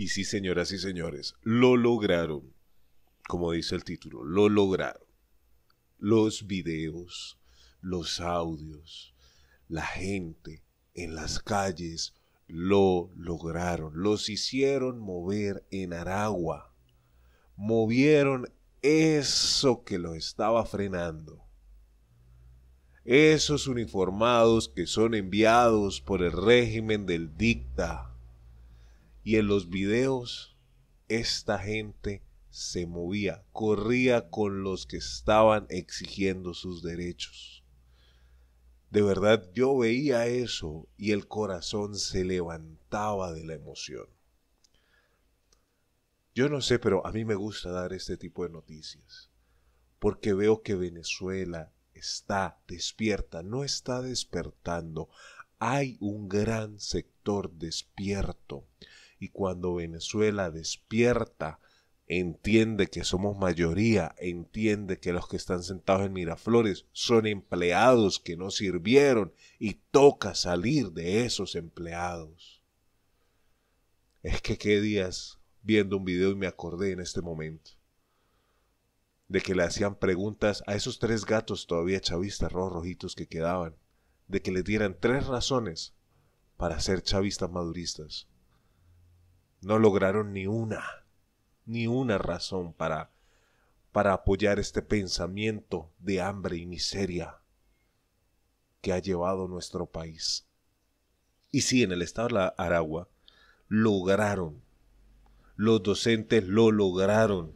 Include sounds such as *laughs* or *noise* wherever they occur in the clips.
Y sí, señoras y señores, lo lograron. Como dice el título, lo lograron. Los videos, los audios, la gente en las calles lo lograron. Los hicieron mover en Aragua. Movieron eso que lo estaba frenando. Esos uniformados que son enviados por el régimen del dicta y en los videos, esta gente se movía, corría con los que estaban exigiendo sus derechos. De verdad yo veía eso y el corazón se levantaba de la emoción. Yo no sé, pero a mí me gusta dar este tipo de noticias, porque veo que Venezuela está despierta, no está despertando. Hay un gran sector despierto y cuando Venezuela despierta, entiende que somos mayoría, entiende que los que están sentados en Miraflores son empleados que no sirvieron y toca salir de esos empleados. Es que qué días viendo un video y me acordé en este momento de que le hacían preguntas a esos tres gatos todavía chavistas rojos rojitos que quedaban, de que les dieran tres razones para ser chavistas maduristas no lograron ni una, ni una razón para, para apoyar este pensamiento de hambre y miseria que ha llevado nuestro país. Y sí, en el estado de la Aragua lograron, los docentes lo lograron.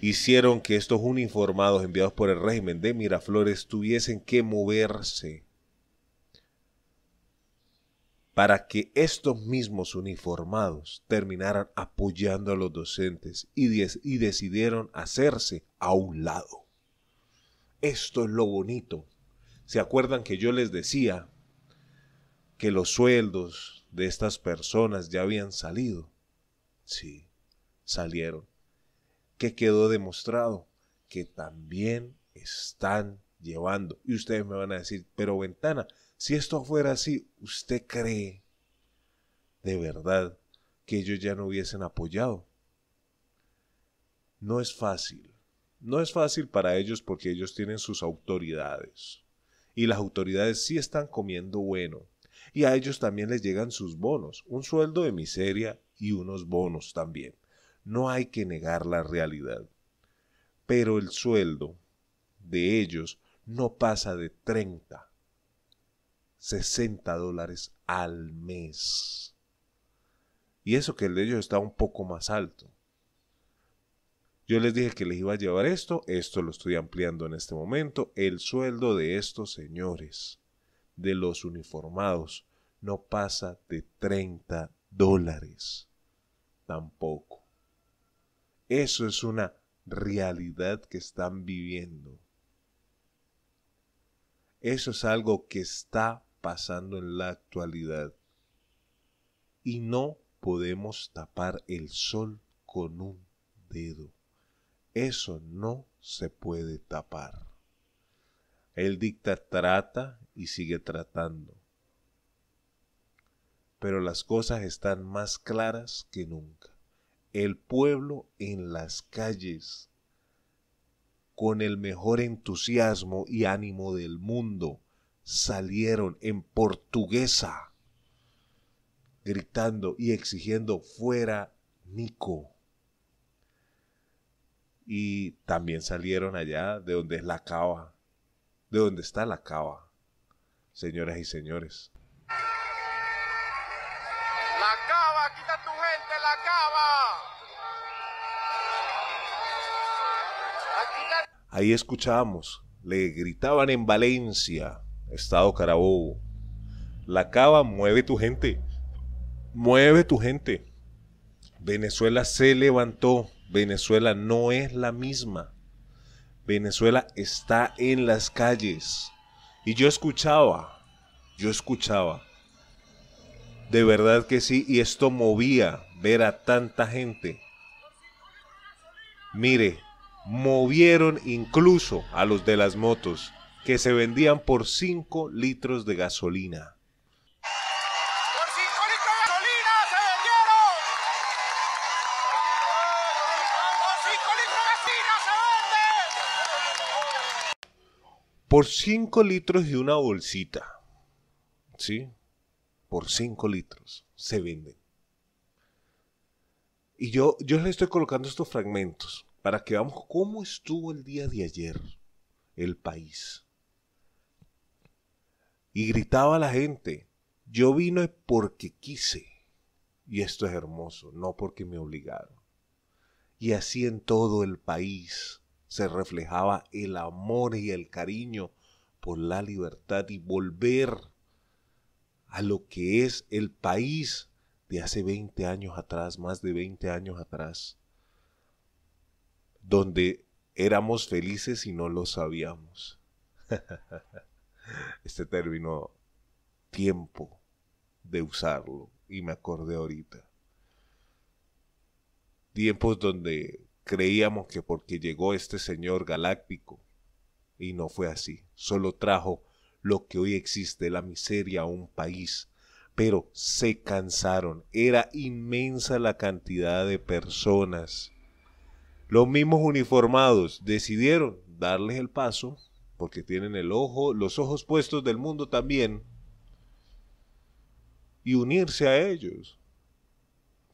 Hicieron que estos uniformados enviados por el régimen de Miraflores tuviesen que moverse para que estos mismos uniformados terminaran apoyando a los docentes y, decidieron hacerse a un lado. Esto es lo bonito. ¿Se acuerdan que yo les decía que los sueldos de estas personas ya habían salido? Sí, salieron. ¿Qué quedó demostrado? Que también están llevando. Y ustedes me van a decir, pero ventana, si esto fuera así, ¿usted cree de verdad que ellos ya no hubiesen apoyado? No es fácil. No es fácil para ellos porque ellos tienen sus autoridades. Y las autoridades sí están comiendo bueno. Y a ellos también les llegan sus bonos, un sueldo de miseria y unos bonos también. No hay que negar la realidad. Pero el sueldo de ellos no pasa de 30, 60 dólares al mes. Y eso que el de ellos está un poco más alto. Yo les dije que les iba a llevar esto, esto lo estoy ampliando en este momento, el sueldo de estos señores, de los uniformados, no pasa de 30 dólares. Tampoco. Eso es una realidad que están viviendo. Eso es algo que está pasando en la actualidad. Y no podemos tapar el sol con un dedo. Eso no se puede tapar. El dicta trata y sigue tratando. Pero las cosas están más claras que nunca. El pueblo en las calles con el mejor entusiasmo y ánimo del mundo, salieron en portuguesa, gritando y exigiendo fuera Nico. Y también salieron allá de donde es la cava, de donde está la cava, señoras y señores. Ahí escuchábamos le gritaban en Valencia, Estado Carabobo, la cava, mueve tu gente, mueve tu gente. Venezuela se levantó, Venezuela no es la misma. Venezuela está en las calles. Y yo escuchaba, yo escuchaba. De verdad que sí, y esto movía ver a tanta gente. Mire, movieron incluso a los de las motos, que se vendían por 5 litros de gasolina. Por 5 litros de gasolina se vendieron. Por 5 litros de se Por 5 litros de una bolsita. ¿Sí? Por 5 litros se venden. Y yo, yo le estoy colocando estos fragmentos para que veamos cómo estuvo el día de ayer el país. Y gritaba la gente, yo vine porque quise, y esto es hermoso, no porque me obligaron. Y así en todo el país se reflejaba el amor y el cariño por la libertad y volver a lo que es el país de hace 20 años atrás, más de 20 años atrás donde éramos felices y no lo sabíamos. *laughs* este término, tiempo de usarlo, y me acordé ahorita. Tiempos donde creíamos que porque llegó este señor galáctico, y no fue así, solo trajo lo que hoy existe, la miseria a un país, pero se cansaron, era inmensa la cantidad de personas los mismos uniformados decidieron darles el paso porque tienen el ojo, los ojos puestos del mundo también y unirse a ellos.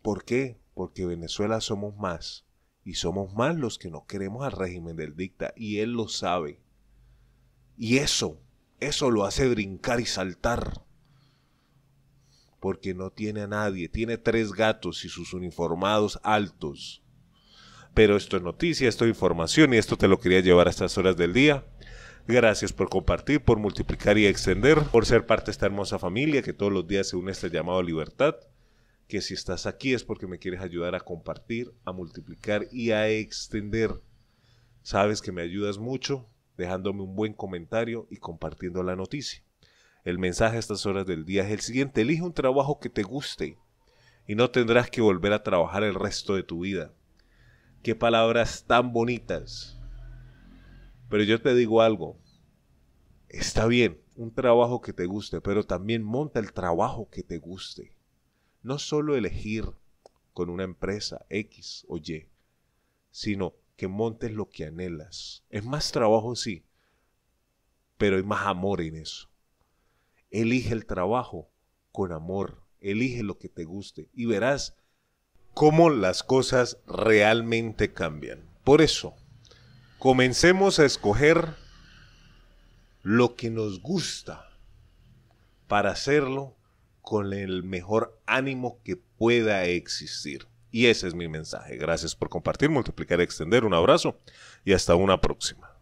¿Por qué? Porque Venezuela somos más y somos más los que no queremos al régimen del dicta y él lo sabe. Y eso, eso lo hace brincar y saltar. Porque no tiene a nadie, tiene tres gatos y sus uniformados altos pero esto es noticia, esto es información y esto te lo quería llevar a estas horas del día. Gracias por compartir, por multiplicar y extender, por ser parte de esta hermosa familia que todos los días se une a este llamado libertad. Que si estás aquí es porque me quieres ayudar a compartir, a multiplicar y a extender. Sabes que me ayudas mucho dejándome un buen comentario y compartiendo la noticia. El mensaje a estas horas del día es el siguiente. Elige un trabajo que te guste y no tendrás que volver a trabajar el resto de tu vida. Qué palabras tan bonitas. Pero yo te digo algo. Está bien, un trabajo que te guste, pero también monta el trabajo que te guste. No solo elegir con una empresa X o Y, sino que montes lo que anhelas. Es más trabajo, sí, pero hay más amor en eso. Elige el trabajo con amor, elige lo que te guste y verás cómo las cosas realmente cambian. Por eso, comencemos a escoger lo que nos gusta para hacerlo con el mejor ánimo que pueda existir. Y ese es mi mensaje. Gracias por compartir, multiplicar, extender. Un abrazo y hasta una próxima.